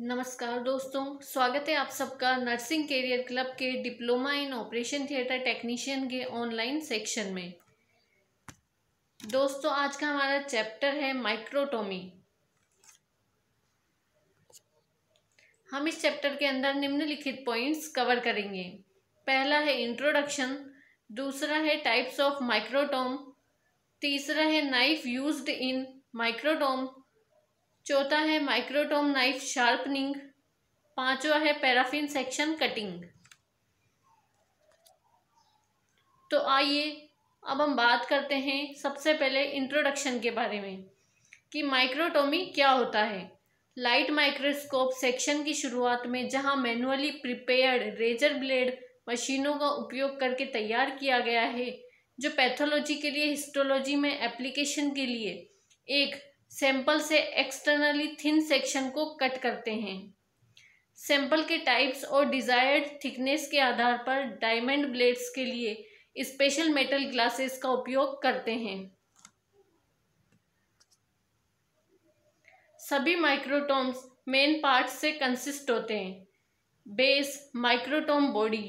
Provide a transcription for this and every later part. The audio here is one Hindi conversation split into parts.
नमस्कार दोस्तों स्वागत है आप सबका नर्सिंग कैरियर क्लब के diploma in operation theatre technician के ऑनलाइन सेक्शन में दोस्तों आज का हमारा चैप्टर है माइक्रोटोमी हम इस चैप्टर के अंदर निम्नलिखित पॉइंट्स कवर करेंगे पहला है इंट्रोडक्शन दूसरा है टाइप्स ऑफ माइक्रोटोम तीसरा है नाइफ यूज्ड इन माइक्रोटोम चौथा है माइक्रोटोम नाइफ शार्पनिंग पांचवा है पैराफिन सेक्शन कटिंग तो आइए अब हम बात करते हैं सबसे पहले इंट्रोडक्शन के बारे में कि माइक्रोटोमी क्या होता है लाइट माइक्रोस्कोप सेक्शन की शुरुआत में जहां मैनुअली प्रिपेयर्ड रेजर ब्लेड मशीनों का उपयोग करके तैयार किया गया है जो पैथोलॉजी के लिए हिस्टोलॉजी में एप्लीकेशन के लिए एक सैंपल से एक्सटर्नली थिन सेक्शन को कट करते हैं सैंपल के टाइप्स और डिज़ायर्ड थिकनेस के आधार पर डायमंड ब्लेड्स के लिए स्पेशल मेटल ग्लासेस का उपयोग करते हैं सभी माइक्रोटोम्स मेन पार्ट से कंसिस्ट होते हैं base microtome body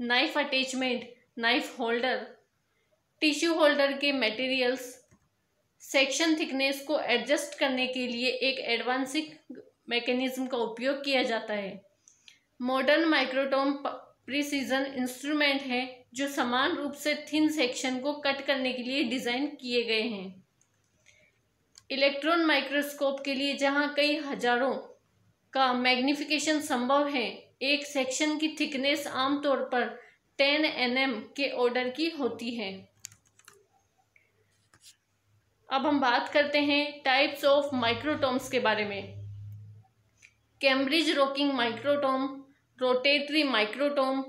knife attachment knife holder tissue holder के मटेरियल्स सेक्शन थिकनेस को एडजस्ट करने के लिए एक एडवांसिंग मैकेनिज्म का उपयोग किया जाता है मॉडर्न माइक्रोटोम प्रिसीजन इंस्ट्रूमेंट हैं जो समान रूप से थिन सेक्शन को कट करने के लिए डिज़ाइन किए गए हैं इलेक्ट्रॉन माइक्रोस्कोप के लिए जहां कई हजारों का मैग्निफिकेशन संभव है एक सेक्शन की थिकनेस आमतौर पर टेन एन के ऑर्डर की होती है अब हम बात करते हैं टाइप्स ऑफ माइक्रोटोम्स के बारे में Cambridge rocking microtome rotary microtome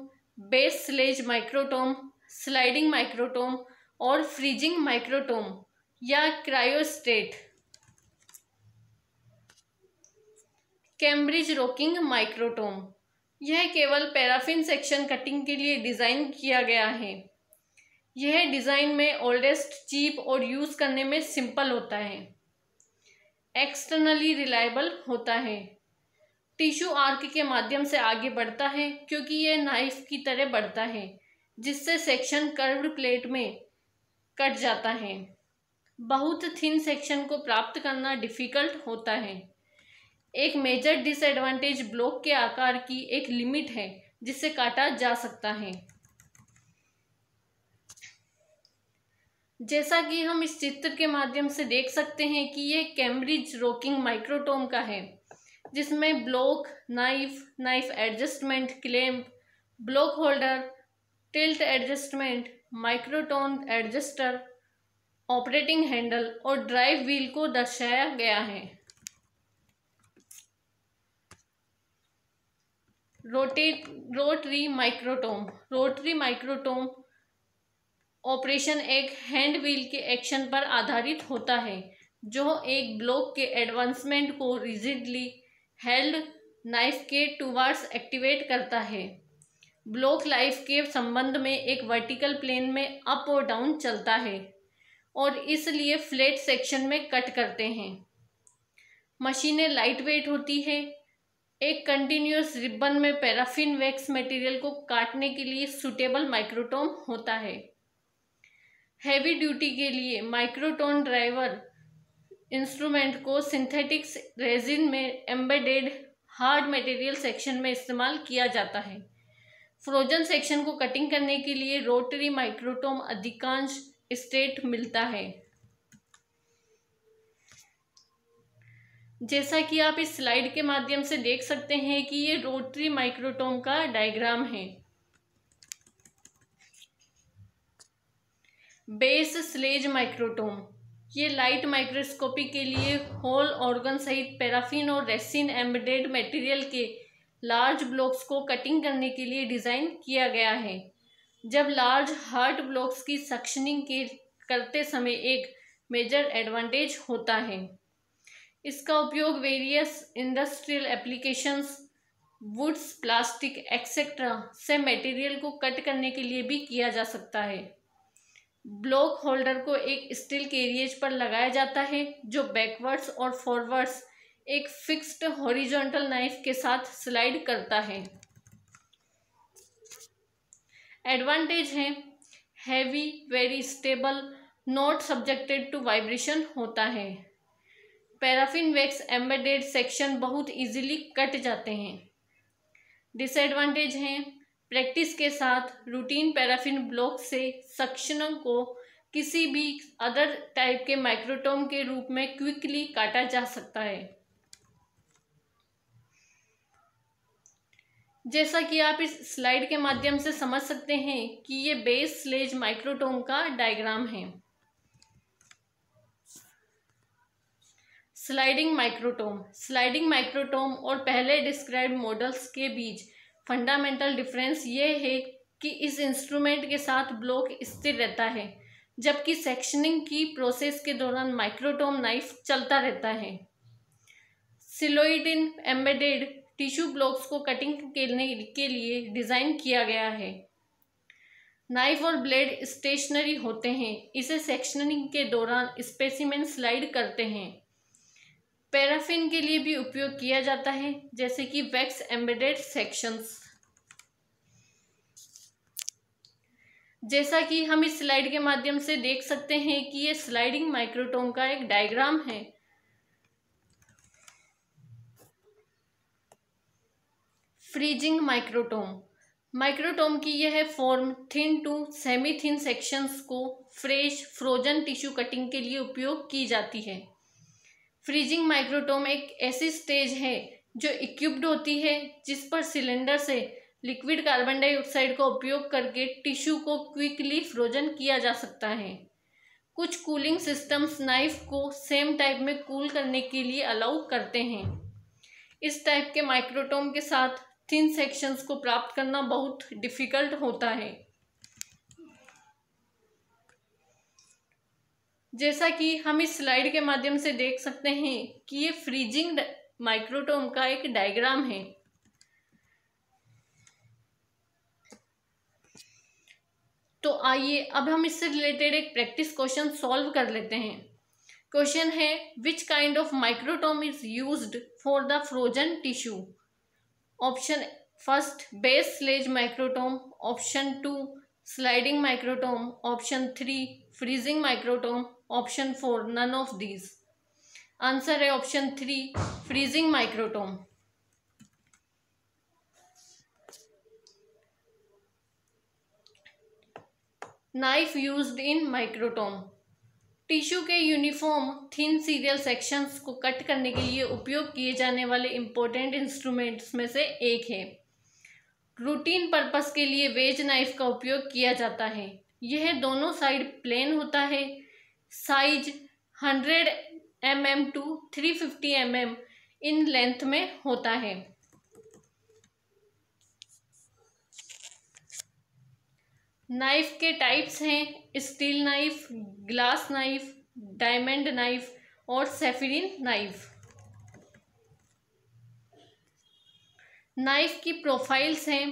base sledge microtome sliding microtome और फ्रीजिंग माइक्रोटोम या क्रायोस्टेट कैम्ब्रिज रोकिंग माइक्रोटोम यह केवल पैराफिन सेक्शन कटिंग के लिए डिज़ाइन किया गया है यह डिज़ाइन में ओल्डेस्ट चीप और यूज़ करने में सिंपल होता है एक्सटर्नली रिलायबल होता है टिश्यू आर्क के माध्यम से आगे बढ़ता है क्योंकि यह नाइफ की तरह बढ़ता है जिससे सेक्शन कर्व्ड प्लेट में कट जाता है बहुत थिन सेक्शन को प्राप्त करना डिफ़िकल्ट होता है एक मेजर डिसएडवांटेज ब्लॉक के आकार की एक लिमिट है जिससे काटा जा सकता है जैसा कि हम इस चित्र के माध्यम से देख सकते हैं कि ये कैम्ब्रिज रोकिंग माइक्रोटोम का है जिसमें block knife knife adjustment clamp block holder tilt adjustment microtome adjuster operating handle और ड्राइव व्हील को दर्शाया गया है rotate rotary microtome rotary microtome operation एक हैंड व्हील के एक्शन पर आधारित होता है जो एक ब्लॉक के एडवांसमेंट को रिजिडली हेल्ड नाइफ के टूवर्ड्स एक्टिवेट करता है ब्लॉक लाइफ के संबंध में एक वर्टिकल प्लेन में अप और डाउन चलता है और इसलिए फ्लैट सेक्शन में कट करते हैं मशीनें लाइट वेट होती है एक कंटिन्यूस रिबन में पैराफिन वैक्स मटेरियल को काटने के लिए सुटेबल माइक्रोटोम होता है हैवी ड्यूटी के लिए माइक्रोटोन ड्राइवर इंस्ट्रूमेंट को सिंथेटिक्स रेजिन में एम्बेडेड हार्ड मटेरियल सेक्शन में इस्तेमाल किया जाता है फ्रोजन सेक्शन को कटिंग करने के लिए रोटरी माइक्रोटोम अधिकांश स्टेट मिलता है जैसा कि आप इस स्लाइड के माध्यम से देख सकते हैं कि ये रोटरी माइक्रोटोम का डायग्राम है बेस स्लेज माइक्रोटोम ये लाइट माइक्रोस्कोपी के लिए होल ऑर्गन सहित पैराफिन और रेसिन एम्बेडेड मटेरियल के लार्ज ब्लॉक्स को कटिंग करने के लिए डिज़ाइन किया गया है जब लार्ज हार्ट ब्लॉक्स की सक्शनिंग के करते समय एक मेजर एडवांटेज होता है इसका उपयोग various industrial applications woods plastic etcetera से मटेरियल को कट करने के लिए भी किया जा सकता है ब्लॉक होल्डर को एक स्टील केरियज पर लगाया जाता है जो बैकवर्ड्स और फॉरवर्ड्स एक फिक्स्ड हॉरिजॉन्टल नाइफ के साथ स्लाइड करता है एडवांटेज है heavy very stable not subjected to vibration होता है पैराफिन वैक्स एम्बेडेड सेक्शन बहुत इजीली कट जाते हैं डिसएडवांटेज हैं प्रैक्टिस के साथ रूटीन पैराफिन ब्लॉक से सक्शनों को किसी भी अदर टाइप के माइक्रोटोम के रूप में क्विकली काटा जा सकता है जैसा कि आप इस स्लाइड के माध्यम से समझ सकते हैं कि ये बेस स्लेज माइक्रोटोम का डायग्राम है स्लाइडिंग माइक्रोटोम स्लाइडिंग माइक्रोटोम और पहले डिस्क्राइब मॉडल्स के बीच फंडामेंटल डिफरेंस ये है कि इस इंस्ट्रूमेंट के साथ ब्लॉक स्थिर रहता है जबकि सेक्शनिंग की प्रोसेस के दौरान माइक्रोटोम नाइफ चलता रहता है सिलोइडिन एम्बेडेड टिश्यू ब्लॉक्स को कटिंग करने के लिए डिज़ाइन किया गया है नाइफ और ब्लेड स्टेशनरी होते हैं इसे सेक्शनिंग के दौरान स्पेसिमेंट स्लाइड करते हैं पैराफिन के लिए भी उपयोग किया जाता है जैसे कि वैक्स एम्बेडेड सेक्शंस जैसा कि हम इस स्लाइड के माध्यम से देख सकते हैं कि ये स्लाइडिंग माइक्रोटोम का एक डायग्राम है फ्रीजिंग माइक्रोटोम माइक्रोटोम की यह form thin to semi thin sections को फ्रेश फ्रोजन टिश्यू कटिंग के लिए उपयोग की जाती है फ्रीजिंग माइक्रोटोम एक ऐसी स्टेज है जो इक्विप्ड होती है जिस पर सिलेंडर से लिक्विड कार्बन डाइऑक्साइड का उपयोग करके टिश्यू को क्विकली फ्रोजन किया जा सकता है कुछ कूलिंग सिस्टम्स नाइफ को सेम टाइप में कूल करने के लिए अलाउ करते हैं इस टाइप के माइक्रोटोम के साथ थिन सेक्शंस को प्राप्त करना बहुत डिफ़िकल्ट होता है जैसा कि हम इस स्लाइड के माध्यम से देख सकते हैं कि ये फ्रीजिंग माइक्रोटोम का एक डायग्राम है तो आइए अब हम इससे रिलेटेड एक प्रैक्टिस क्वेश्चन सॉल्व कर लेते हैं क्वेश्चन है which kind of microtome is used for the frozen tissue option first base sledge microtome option two sliding microtome option three freezing microtome option four none of these answer है option three freezing microtome knife used in microtome tissue के यूनिफॉर्म थिन सीरियल सेक्शंस को कट करने के लिए उपयोग किए जाने वाले इंपॉर्टेंट इंस्ट्रूमेंट्स में से एक है रूटीन पर्पस के लिए वेज नाइफ का उपयोग किया जाता है यह दोनों साइड प्लेन होता है size hundred M M to three fifty M M in length में होता है नाइफ के टाइप्स हैं steel knife glass knife diamond knife और सेफिरिन नाइफ नाइफ की प्रोफाइल्स हैं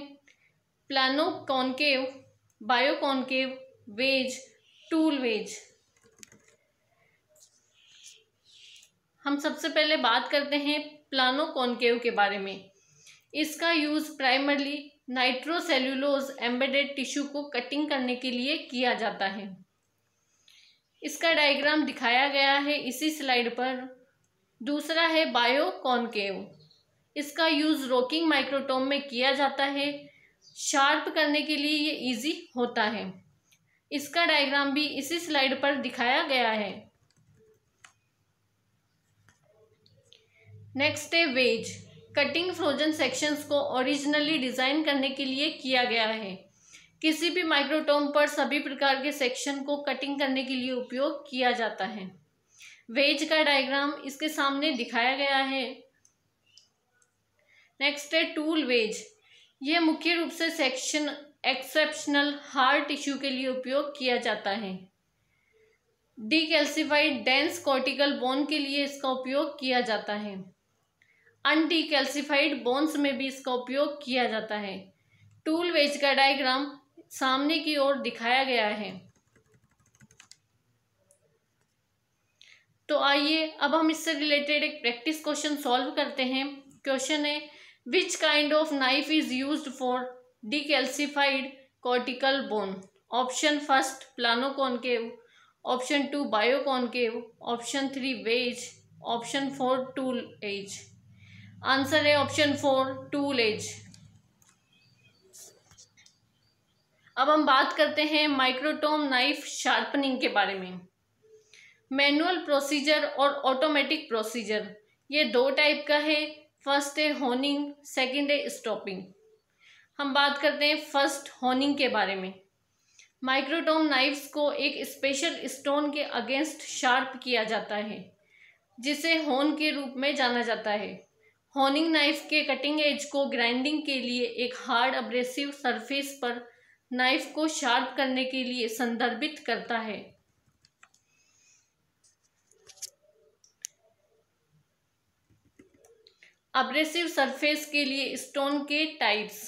plano concave bi concave wedge tool wedge हम सबसे पहले बात करते हैं प्लानो कॉन्केव के बारे में इसका use primarily nitrocellulose embedded tissue को कटिंग करने के लिए किया जाता है इसका डायग्राम दिखाया गया है इसी स्लाइड पर दूसरा है बायो कॉन्केव इसका यूज़ रोकिंग माइक्रोटोम में किया जाता है शार्प करने के लिए ये इजी होता है इसका डायग्राम भी इसी स्लाइड पर दिखाया गया है नेक्स्ट है वेज कटिंग फ्रोजन सेक्शंस को ओरिजिनली डिज़ाइन करने के लिए किया गया है किसी भी माइक्रोटोम पर सभी प्रकार के सेक्शन को कटिंग करने के लिए उपयोग किया जाता है वेज का डायग्राम इसके सामने दिखाया गया है नेक्स्ट है टूल वेज यह मुख्य रूप से सेक्शन एक्सेप्शनल हार्ड टिश्यू के लिए उपयोग किया जाता है कैल्सिफाइड डेंस कॉर्टिकल बोन के लिए इसका उपयोग किया जाता है अनडिकल्सिफाइड बोन्स में भी इसका उपयोग किया जाता है टूल वेज का डायग्राम सामने की ओर दिखाया गया है तो आइए अब हम इससे रिलेटेड एक प्रैक्टिस क्वेश्चन सॉल्व करते हैं क्वेश्चन है which kind of knife is use for calcified cortical bone option first plano concave option two bi concave option three wedge option four tool edge answer है ऑप्शन फोर टूल एज अब हम बात करते हैं माइक्रोटोम नाइफ शार्पनिंग के बारे में मैनुअल प्रोसीजर और ऑटोमेटिक प्रोसीजर ये दो टाइप का है फर्स्ट है होनिंग सेकंड है स्टॉपिंग हम बात करते हैं फर्स्ट होनिंग के बारे में माइक्रोटोम नाइफ्स को एक स्पेशल स्टोन के अगेंस्ट शार्प किया जाता है जिसे होन के रूप में जाना जाता है होनिंग नाइफ के कटिंग एज को ग्राइंडिंग के लिए एक हार्ड अब्रेसिव सरफेस पर नाइफ को शार्प करने के लिए संदर्भित करता है अब्रेसिव सरफेस के लिए स्टोन के टाइप्स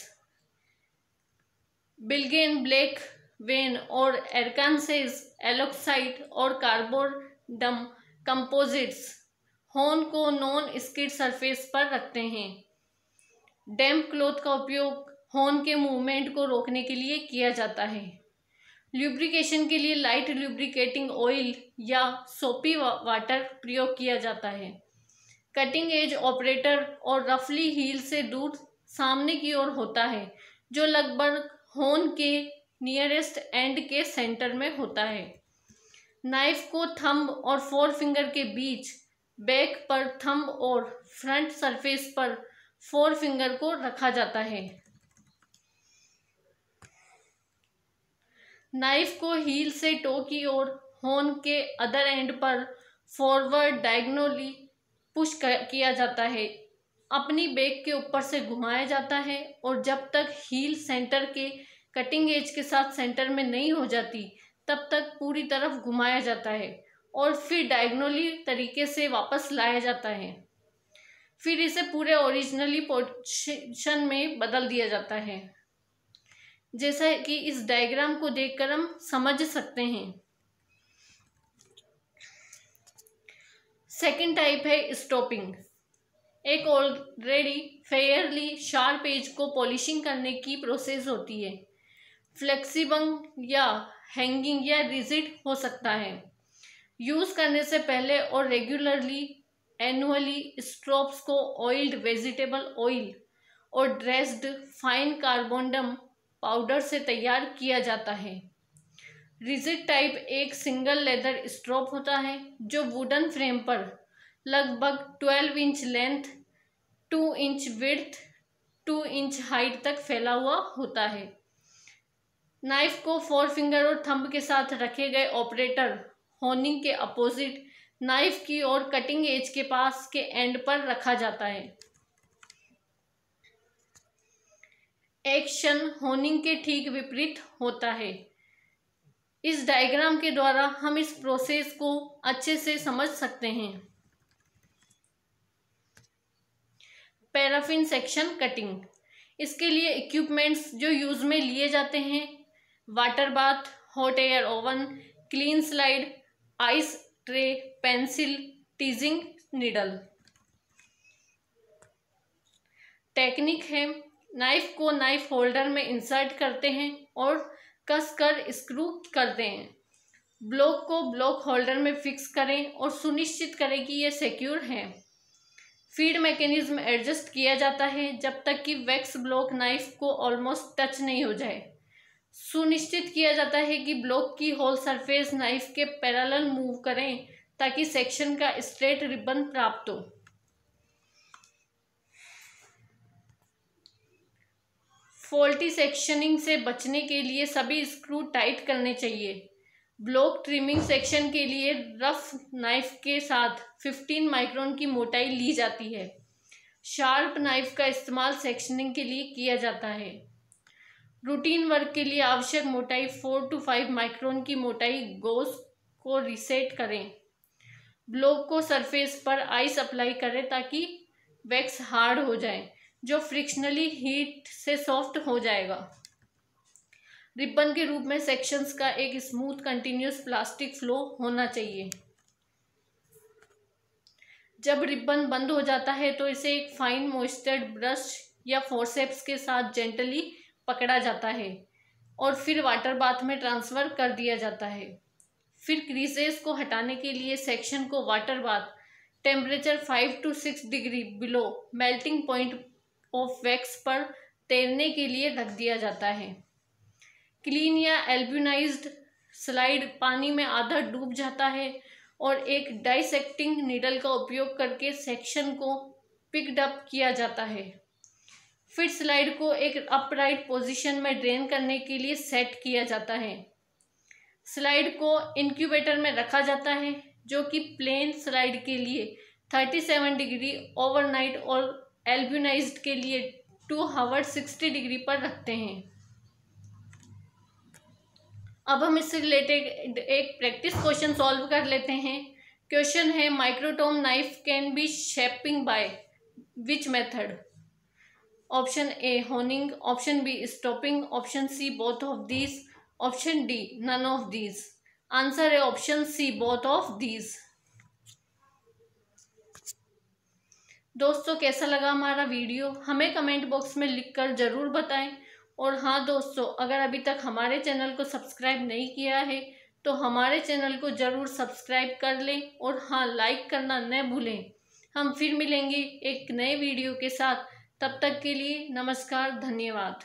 बिल्गेन ब्लैक वेन और एरकानसेज एलोक्साइड और कार्बोडम कंपोजिट्स हॉर्न को नॉन स्किड सरफेस पर रखते हैं डैम्प क्लोथ का उपयोग हॉर्न के मूवमेंट को रोकने के लिए किया जाता है ल्यूब्रिकेशन के लिए लाइट ल्यूब्रिकेटिंग ऑयल या सोपी वाटर प्रयोग किया जाता है कटिंग एज ऑपरेटर और रफली हील से दूर सामने की ओर होता है जो लगभग हॉर्न के नियरेस्ट एंड के सेंटर में होता है नाइफ को थंब और फोर फिंगर के बीच बैक पर थंब और फ्रंट सरफेस पर फोर फिंगर को रखा जाता है नाइफ को हील से टो की ओर होन के अदर एंड पर फॉरवर्ड डायग्नोली पुश किया जाता है अपनी बैग के ऊपर से घुमाया जाता है और जब तक हील सेंटर के कटिंग एज के साथ सेंटर में नहीं हो जाती तब तक पूरी तरफ घुमाया जाता है और फिर डायग्नोली तरीके से वापस लाया जाता है फिर इसे पूरे ओरिजिनली पोजिशन में बदल दिया जाता है जैसा कि इस डायग्राम को देखकर हम समझ सकते हैं सेकंड टाइप है स्टॉपिंग एक ऑलरेडी फेयरली शार्प एज को पॉलिशिंग करने की प्रोसेस होती है फ्लेक्सिबल या हैंगिंग या रिजिड हो सकता है यूज़ करने से पहले और रेगुलरली एनुअली स्ट्रोप्स को ऑयल्ड वेजिटेबल ऑयल और ड्रेस्ड फाइन कार्बोंडम पाउडर से तैयार किया जाता है रिजिट टाइप एक सिंगल लेदर स्ट्रोप होता है जो वुडन फ्रेम पर लगभग twelve inch length two inch width two inch height तक फैला हुआ होता है नाइफ को फोर फिंगर और थंब के साथ रखे गए ऑपरेटर होनिंग के अपोजिट नाइफ की और कटिंग एज के पास के एंड पर रखा जाता है एक्शन होनिंग के ठीक विपरीत होता है इस डायग्राम के द्वारा हम इस प्रोसेस को अच्छे से समझ सकते हैं पैराफिन सेक्शन कटिंग इसके लिए इक्विपमेंट्स जो यूज़ में लिए जाते हैं water bath hot air oven clean slide ice tray pencil teasing needle technique है नाइफ को नाइफ होल्डर में इंसर्ट करते हैं और कसकर स्क्रू करते हैं ब्लॉक को ब्लॉक होल्डर में फिक्स करें और सुनिश्चित करें कि यह सिक्योर है फीड मैकेनिज्म एडजस्ट किया जाता है जब तक कि वैक्स ब्लॉक नाइफ को ऑलमोस्ट टच नहीं हो जाए सुनिश्चित किया जाता है कि ब्लॉक की होल सरफेस नाइफ के पैरेलल मूव करें ताकि सेक्शन का स्ट्रेट रिबन प्राप्त हो फोल्टी सेक्शनिंग से बचने के लिए सभी स्क्रू टाइट करने चाहिए ब्लॉक ट्रिमिंग सेक्शन के लिए रफ नाइफ के साथ 15 माइक्रोन की मोटाई ली जाती है शार्प नाइफ का इस्तेमाल सेक्शनिंग के लिए किया जाता है रूटीन वर्क के लिए आवश्यक मोटाई फोर टू फाइव माइक्रोन की मोटाई गोस को रिसेट करें ब्लॉक को सरफेस पर आइस अप्लाई करें ताकि वैक्स हार्ड हो जाए जो फ्रिक्शनली हीट से सॉफ्ट हो जाएगा रिबन के रूप में सेक्शंस का एक स्मूथ कंटिन्यूस प्लास्टिक फ्लो होना चाहिए जब रिबन बंद हो जाता है तो इसे एक फाइन मॉइस्चर्ड ब्रश या फोरसेप्स के साथ जेंटली पकड़ा जाता है और फिर वाटर बाथ में ट्रांसफ़र कर दिया जाता है फिर क्रीजेस को हटाने के लिए सेक्शन को water bath temperature five to six degree below melting point of wax पर तैरने के लिए रख दिया जाता है क्लीन या एल्ब्यूनाइज स्लाइड पानी में आधा डूब जाता है और एक डाइसेक्टिंग नीडल का उपयोग करके सेक्शन को पिकडअप किया जाता है फिर स्लाइड को एक अपराइट पोजीशन में ड्रेन करने के लिए सेट किया जाता है स्लाइड को इनक्यूबेटर में रखा जाता है जो कि प्लेन स्लाइड के लिए थर्टी सेवन डिग्री ओवरनाइट और एल्ब्यूनाइज के लिए टू हावर सिक्सटी डिग्री पर रखते हैं अब हम इससे रिलेटेड एक प्रैक्टिस क्वेश्चन सॉल्व कर लेते हैं क्वेश्चन है microtome knife can be shaping by which method option A honing option B stropping option C both of these option D none of these answer है option C both of these दोस्तों कैसा लगा हमारा वीडियो हमें कमेंट बॉक्स में लिखकर ज़रूर बताएं और हाँ दोस्तों अगर अभी तक हमारे चैनल को सब्सक्राइब नहीं किया है तो हमारे चैनल को ज़रूर सब्सक्राइब कर लें और हाँ लाइक करना न भूलें हम फिर मिलेंगे एक नए वीडियो के साथ तब तक के लिए नमस्कार धन्यवाद